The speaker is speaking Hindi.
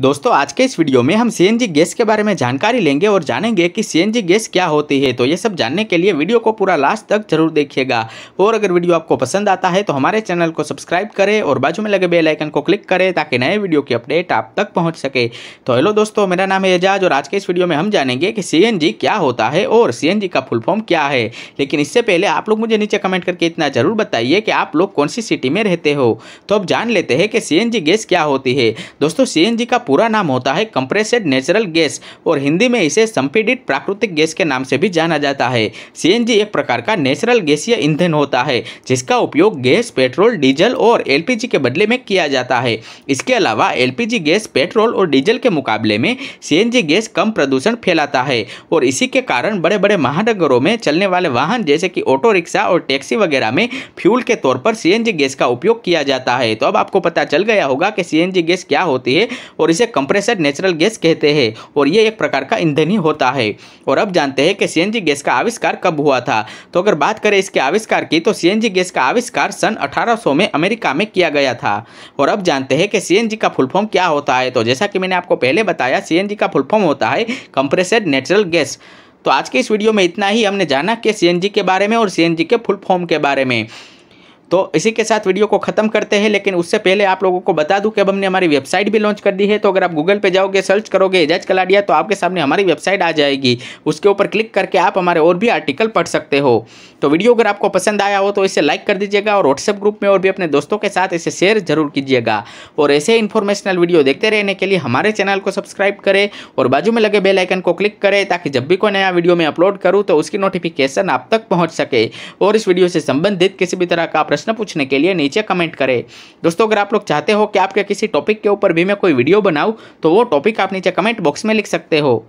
दोस्तों आज के इस वीडियो में हम सीएनजी गैस के बारे में जानकारी लेंगे और जानेंगे कि सीएनजी गैस क्या होती है तो ये सब जानने के लिए वीडियो को पूरा लास्ट तक जरूर देखिएगा और अगर वीडियो आपको पसंद आता है तो हमारे चैनल को सब्सक्राइब करें और बाजू में लगे बेल आइकन को क्लिक करें ताकि नए वीडियो की अपडेट आप तक पहुँच सके तो हेलो दोस्तों मेरा नाम है एजाज और आज के इस वीडियो में हम जानेंगे कि सी क्या होता है और सी का फुल फॉर्म क्या है लेकिन इससे पहले आप लोग मुझे नीचे कमेंट करके इतना जरूर बताइए कि आप लोग कौन सी सिटी में रहते हो तो अब जान लेते हैं कि सी गैस क्या होती है दोस्तों सी का पूरा नाम होता है कंप्रेसेड नेचुरल गैस और हिंदी में इसे संपीडित प्राकृतिक गैस के नाम से भी जाना जाता है सी एक प्रकार का नेचुरल गैसीय ईंधन होता है जिसका उपयोग गैस पेट्रोल डीजल और एल के बदले में किया जाता है इसके अलावा एल गैस पेट्रोल और डीजल के मुकाबले में सी गैस कम प्रदूषण फैलाता है और इसी के कारण बड़े बड़े महानगरों में चलने वाले वाहन जैसे कि ऑटो रिक्शा और टैक्सी वगैरह में फ्यूल के तौर पर सीएनजी गैस का उपयोग किया जाता है तो अब आपको पता चल गया होगा कि सीएनजी गैस क्या होती है और इसे कंप्रेसर नेचुरल गैस कहते हैं और ये एक प्रकार का ईंधन ही होता है और अब जानते हैं कि सी गैस का आविष्कार कब हुआ था तो अगर बात करें इसके आविष्कार की तो सी गैस का आविष्कार सन अठारह में अमेरिका में किया गया था और अब जानते हैं कि सी का फुल फॉर्म क्या होता है तो जैसा कि मैंने आपको पहले बताया सी का फुल फॉर्म होता है कंप्रेसर नेचुरल गैस तो आज के इस वीडियो में इतना ही हमने जाना कि सी के बारे में और सी के फुल फॉर्म के बारे में तो इसी के साथ वीडियो को खत्म करते हैं लेकिन उससे पहले आप लोगों को बता दूं कि अब हमने हमारी वेबसाइट भी लॉन्च कर दी है तो अगर आप गूगल पे जाओगे सर्च करोगे एजाज कलाडिया तो आपके सामने हमारी वेबसाइट आ जाएगी उसके ऊपर क्लिक करके आप हमारे और भी आर्टिकल पढ़ सकते हो तो वीडियो अगर आपको पसंद आया हो तो इसे लाइक कर दीजिएगा और व्हाट्सएप ग्रुप में और भी अपने दोस्तों के साथ इसे शेयर जरूर कीजिएगा और ऐसे इन्फॉर्मेशनल वीडियो देखते रहने के लिए हमारे चैनल को सब्सक्राइब करें और बाजू में लगे बेलाइकन को क्लिक करें ताकि जब भी कोई नया वीडियो मैं अपलोड करूँ तो उसकी नोटिफिकेशन आप तक पहुँच सके और इस वीडियो से संबंधित किसी भी तरह का प्रश्न पूछने के लिए नीचे कमेंट करें दोस्तों अगर आप लोग चाहते हो कि आपके किसी टॉपिक के ऊपर भी मैं कोई वीडियो बनाऊँ तो वो टॉपिक आप नीचे कमेंट बॉक्स में लिख सकते हो